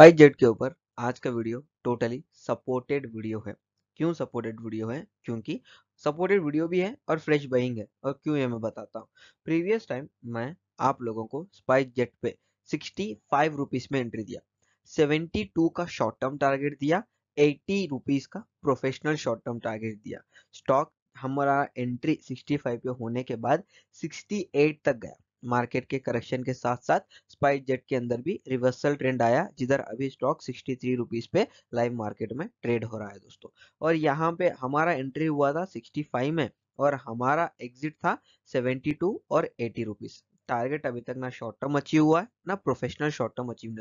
spice jet के ऊपर आज का वीडियो टोटली सपोर्टेड वीडियो है क्यों सपोर्टेड वीडियो है क्योंकि सपोर्टेड वीडियो भी है और फ्रेश बइंग है और क्यों ये मैं बताता हूँ प्रीवियस टाइम मैं आप लोगों को स्पाइस जेट पे सिक्सटी फाइव रुपीज में एंट्री दिया सेवेंटी टू का शॉर्ट टर्म टारगेट दिया एटी रुपीज का प्रोफेशनल शॉर्ट टर्म टारगेट दिया स्टॉक हमारा एंट्री सिक्सटी फाइव पे होने के बाद सिक्सटी एट तक गया मार्केट के करेक्शन के साथ साथ स्पाइस जेट के अंदर भी रिवर्सल ट्रेंड आया जिधर अभी स्टॉक सिक्सटी थ्री रुपीज पे लाइव मार्केट में ट्रेड हो रहा है दोस्तों और यहाँ पे हमारा एंट्री हुआ था सिक्सटी फाइव में और हमारा एग्जिट था सेवेंटी टू और एटी रुपीज टारगेट अभी तक ना शॉर्ट टर्म अचीव हुआ है ना प्रोफेशनल शॉर्ट टर्म अचीव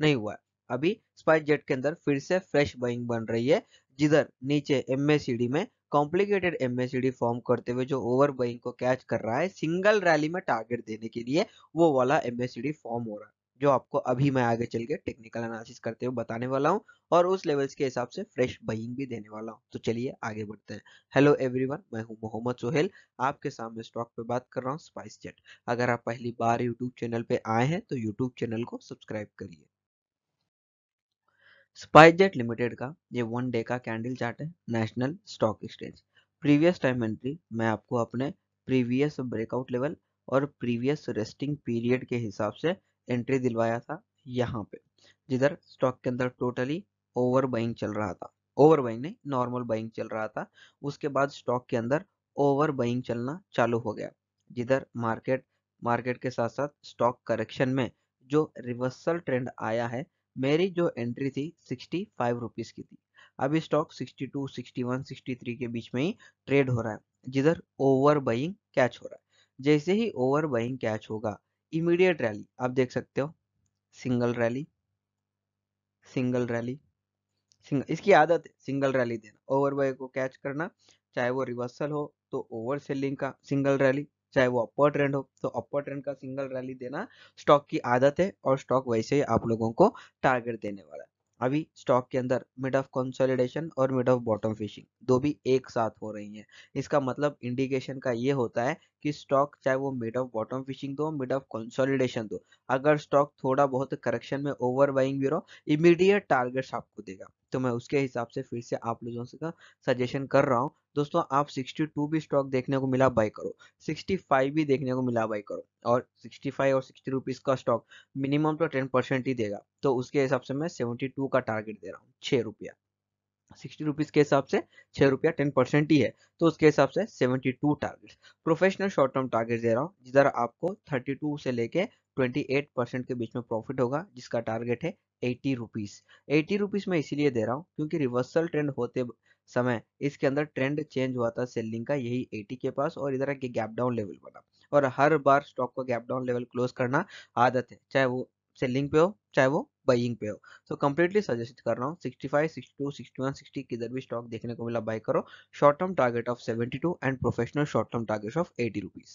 नहीं हुआ है अभी स्पाइस जेट के अंदर फिर से फ्रेश बाइंग बन रही है जिधर नीचे एम में कॉम्प्लिकेटेड एमएसडी फॉर्म करते हुए जो ओवर बइंग को कैच कर रहा है सिंगल रैली में टारगेट देने के लिए वो वाला एमएसडी फॉर्म हो रहा है जो आपको अभी मैं आगे चल के टेक्निकल एनालिसिस करते हुए बताने वाला हूँ और उस लेवल्स के हिसाब से फ्रेश बहिंग भी देने वाला हूँ तो चलिए आगे बढ़ते हैं हेलो एवरीवन मैं हूँ मोहम्मद सोहेल आपके सामने स्टॉक पे बात कर रहा हूँ स्पाइस जेट अगर आप पहली बार यूट्यूब चैनल पे आए हैं तो यूट्यूब चैनल को सब्सक्राइब करिए स्पाइसजेट लिमिटेड का ये वन डे का कैंडल चार्ट है National Stock Exchange previous time entry मैं आपको अपने प्रीवियस ब्रेकआउट लेवल और प्रीवियस रेस्टिंग पीरियड के हिसाब से एंट्री दिलवाया था यहाँ पे जिधर स्टॉक के अंदर टोटली ओवर बाइंग चल रहा था ओवर बाइंग नहीं नॉर्मल बाइंग चल रहा था उसके बाद स्टॉक के अंदर ओवर बाइंग चलना चालू हो गया जिधर मार्केट मार्केट के साथ साथ स्टॉक करेक्शन में जो रिवर्सल ट्रेंड आया है मेरी जो एंट्री थी सिक्सटी फाइव रुपीज़ की थी अब stock sixty two sixty one sixty three के बीच में ही ट्रेड हो रहा है जिधर ओवर बाइंग कैच हो रहा है जैसे ही ओवर बाइंग कैच होगा इमीडिएट रैली आप देख सकते हो single rally single rally single इसकी आदत है सिंगल रैली देना ओवर बाय को कैच करना चाहे वो रिवर्सल हो तो ओवर सेलिंग का सिंगल रैली चाहे वो अपर ट्रेंड हो तो अपर ट्रेंड का सिंगल रैली देना स्टॉक की आदत है और स्टॉक वैसे ही आप लोगों को टारगेट देने वाला है अभी स्टॉक के अंदर मिड ऑफ कंसोलिडेशन और मिड ऑफ बॉटम फिशिंग दो भी एक साथ हो रही है इसका मतलब इंडिकेशन का ये होता है कि स्टॉक चाहे वो मिड ऑफ बॉटम फिशिंग दो मिड ऑफ कंसोलिडेशन दो अगर स्टॉक थोड़ा बहुत करेक्शन में ओवर बाइंग भी रहो इमीडिएट टारगेट्स आपको देगा तो मैं उसके हिसाब से फिर से आप लोगों से सजेशन कर रहा हूँ दोस्तों आप 62 भी स्टॉक देखने को मिला बाई करो 65 भी देखने को मिला बाई करो और 65 और 60 रुपीस का स्टॉक मिनिमम तो 10 परसेंट ही देगा तो उसके हिसाब से मैं 72 का टारगेट दे रहा हूँ छह रुपया सिक्सटी रुपीज़ के हिसाब से छह रुपया टेन परसेंट ही है तो उसके हिसाब से seventy two target professional short term target दे रहा हूँ जिधर आपको थर्टी टू से लेके ट्वेंटी एट परसेंट के बीच में प्रॉफिट होगा जिसका टारगेट है एटी रुपीज़ एटी रुपीज़ में इसीलिए दे रहा हूँ क्योंकि रिवर्सल ट्रेंड होते समय इसके अंदर ट्रेंड चेंज हुआ था सेलिंग का यही एटी के पास और इधर आके गैप डाउन लेवल बना और हर बार स्टॉक को गैप डाउन लेवल क्लोज करना आदत है चाहे वो सेलिंग पे हो चाहे वो बाइंग पे हो तो कंप्लीटली सजेस्ट कर रहा हूँ टू सिक्सटी वन सिक्सटी किधर भी स्टॉक देखने को मिला बाय करो short term target of seventy two and professional short term target of eighty rupees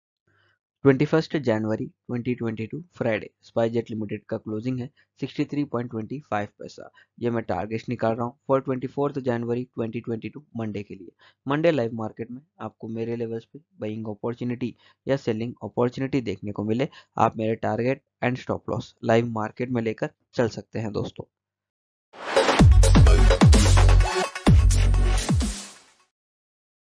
twenty first January 2022 Friday SpiceJet Limited का क्लोजिंग है 63.25 पैसा ये मैं टारगेट निकाल रहा हूँ for twenty fourth January 2022 Monday के लिए मंडे लाइव मार्केट में आपको मेरे लेवल्स पे बाइंग अपॉर्चुनिटी या सेलिंग अपॉर्चुनिटी देखने को मिले आप मेरे target and stop loss live market में लेकर चल सकते हैं दोस्तों